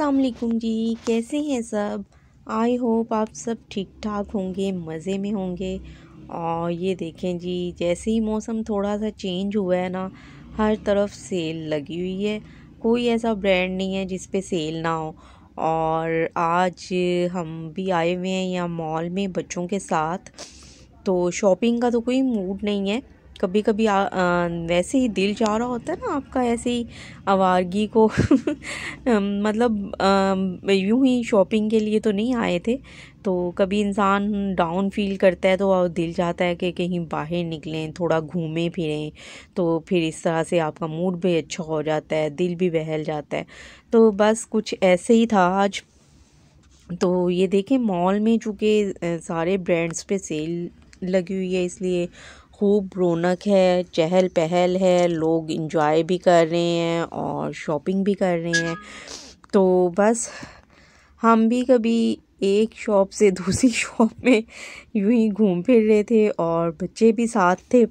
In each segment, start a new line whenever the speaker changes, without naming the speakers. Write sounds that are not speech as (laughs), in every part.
असलकुम जी कैसे हैं सब आई होप आप सब ठीक ठाक होंगे मज़े में होंगे और ये देखें जी जैसे ही मौसम थोड़ा सा चेंज हुआ है ना हर तरफ सेल लगी हुई है कोई ऐसा ब्रांड नहीं है जिस पे सेल ना हो और आज हम भी आए हुए हैं यहाँ मॉल में बच्चों के साथ तो शॉपिंग का तो कोई मूड नहीं है कभी कभी आ, आ, वैसे ही दिल जा रहा होता है ना आपका ऐसे ही आवारगी को (laughs) मतलब यूं ही शॉपिंग के लिए तो नहीं आए थे तो कभी इंसान डाउन फील करता है तो दिल चाहता है कि कहीं बाहर निकलें थोड़ा घूमें फिरें तो फिर इस तरह से आपका मूड भी अच्छा हो जाता है दिल भी बहल जाता है तो बस कुछ ऐसे ही था आज तो ये देखें मॉल में चूँकि सारे ब्रांड्स पे सेल लगी हुई है इसलिए खूब रौनक है चहल पहल है लोग इंजॉय भी कर रहे हैं और शॉपिंग भी कर रहे हैं तो बस हम भी कभी एक शॉप से दूसरी शॉप (laughs) में यूं ही घूम फिर रहे थे और बच्चे भी साथ थे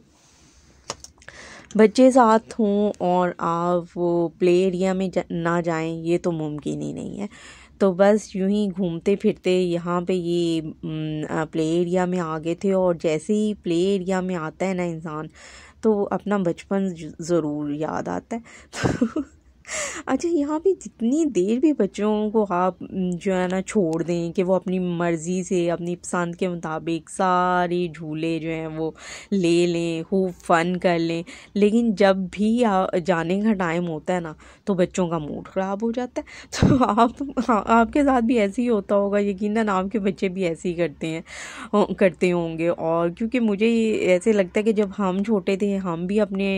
बच्चे साथ हों और आप वो प्ले एरिया में जा, ना जाएं ये तो मुमकिन ही नहीं है तो बस यूं ही घूमते फिरते यहाँ पे ये प्ले एरिया में आ गए थे और जैसे ही प्ले एरिया में आता है ना इंसान तो अपना बचपन ज़रूर याद आता है (laughs) अच्छा यहाँ पे जितनी देर भी बच्चों को आप जो है ना छोड़ दें कि वो अपनी मर्ज़ी से अपनी पसंद के मुताबिक सारे झूले जो हैं वो ले लें खूब फ़न कर लें लेकिन जब भी जाने का टाइम होता है ना तो बच्चों का मूड ख़राब हो जाता है (laughs) तो आप आपके साथ भी ऐसे ही होता होगा यकीन आपके बच्चे भी ऐसे ही करते हैं करते होंगे और क्योंकि मुझे ऐसे लगता है कि जब हम छोटे थे हम भी अपने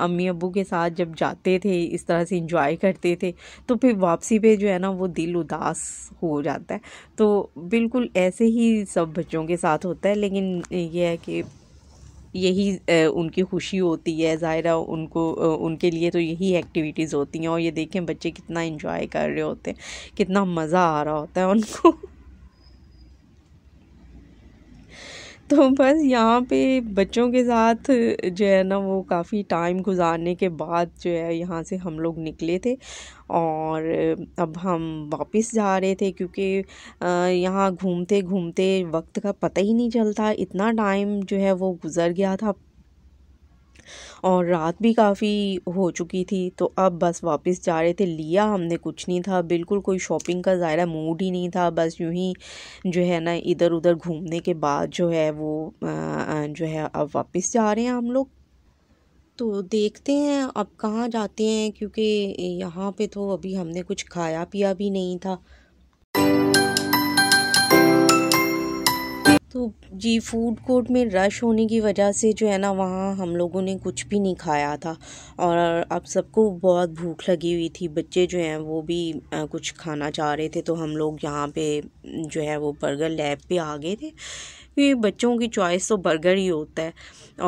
अम्मी अबू के साथ जब जाते थे इस तरह से इंजॉय इन्जॉय करते थे तो फिर वापसी पे जो है ना वो दिल उदास हो जाता है तो बिल्कुल ऐसे ही सब बच्चों के साथ होता है लेकिन ये है कि यही उनकी खुशी होती है ज़ाहिर उनको उनके लिए तो यही एक्टिविटीज़ होती हैं और ये देखें बच्चे कितना इन्जॉय कर रहे होते हैं कितना मज़ा आ रहा होता है उनको तो बस यहाँ पे बच्चों के साथ जो है ना वो काफ़ी टाइम गुजारने के बाद जो है यहाँ से हम लोग निकले थे और अब हम वापस जा रहे थे क्योंकि यहाँ घूमते घूमते वक्त का पता ही नहीं चलता इतना टाइम जो है वो गुज़र गया था और रात भी काफ़ी हो चुकी थी तो अब बस वापस जा रहे थे लिया हमने कुछ नहीं था बिल्कुल कोई शॉपिंग का ज़ायरा मूड ही नहीं था बस यूँ ही जो है ना इधर उधर घूमने के बाद जो है वो जो है अब वापस जा रहे हैं हम लोग तो देखते हैं अब कहाँ जाते हैं क्योंकि यहाँ पे तो अभी हमने कुछ खाया पिया भी नहीं था तो जी फूड कोर्ट में रश होने की वजह से जो है ना वहाँ हम लोगों ने कुछ भी नहीं खाया था और अब सबको बहुत भूख लगी हुई थी बच्चे जो हैं वो भी कुछ खाना चाह रहे थे तो हम लोग यहाँ पे जो है वो बर्गर लैब पे आ गए थे क्योंकि बच्चों की चॉइस तो बर्गर ही होता है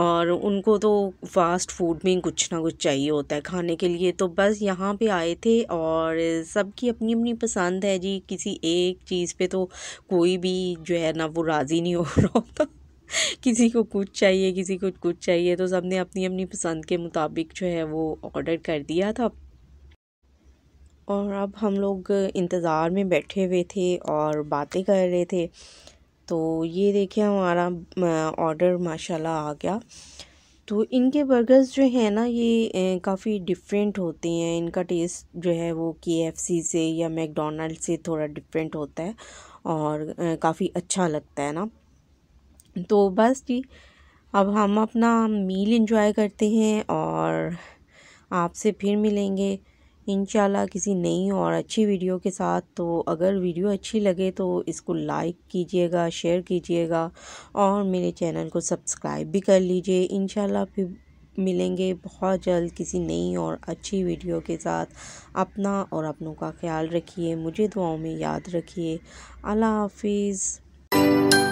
और उनको तो फास्ट फूड में कुछ ना कुछ चाहिए होता है खाने के लिए तो बस यहाँ पे आए थे और सबकी अपनी अपनी पसंद है जी किसी एक चीज़ पे तो कोई भी जो है ना वो राज़ी नहीं हो रहा होता किसी को कुछ चाहिए किसी को कुछ चाहिए तो सबने अपनी अपनी पसंद के मुताबिक जो है वो ऑर्डर कर दिया था और अब हम लोग इंतज़ार में बैठे हुए थे और बातें कर रहे थे तो ये देखिए हमारा ऑर्डर माशाल्लाह आ गया तो इनके बर्गर्स जो है ना ये काफ़ी डिफरेंट होते हैं इनका टेस्ट जो है वो के से या मैकडोनल्ड से थोड़ा डिफरेंट होता है और काफ़ी अच्छा लगता है ना तो बस जी अब हम अपना मील इंजॉय करते हैं और आपसे फिर मिलेंगे इनशाला किसी नई और अच्छी वीडियो के साथ तो अगर वीडियो अच्छी लगे तो इसको लाइक कीजिएगा शेयर कीजिएगा और मेरे चैनल को सब्सक्राइब भी कर लीजिए इन फिर मिलेंगे बहुत जल्द किसी नई और अच्छी वीडियो के साथ अपना और अपनों का ख्याल रखिए मुझे दुआओं में याद रखिए अल्लाह हाफिज़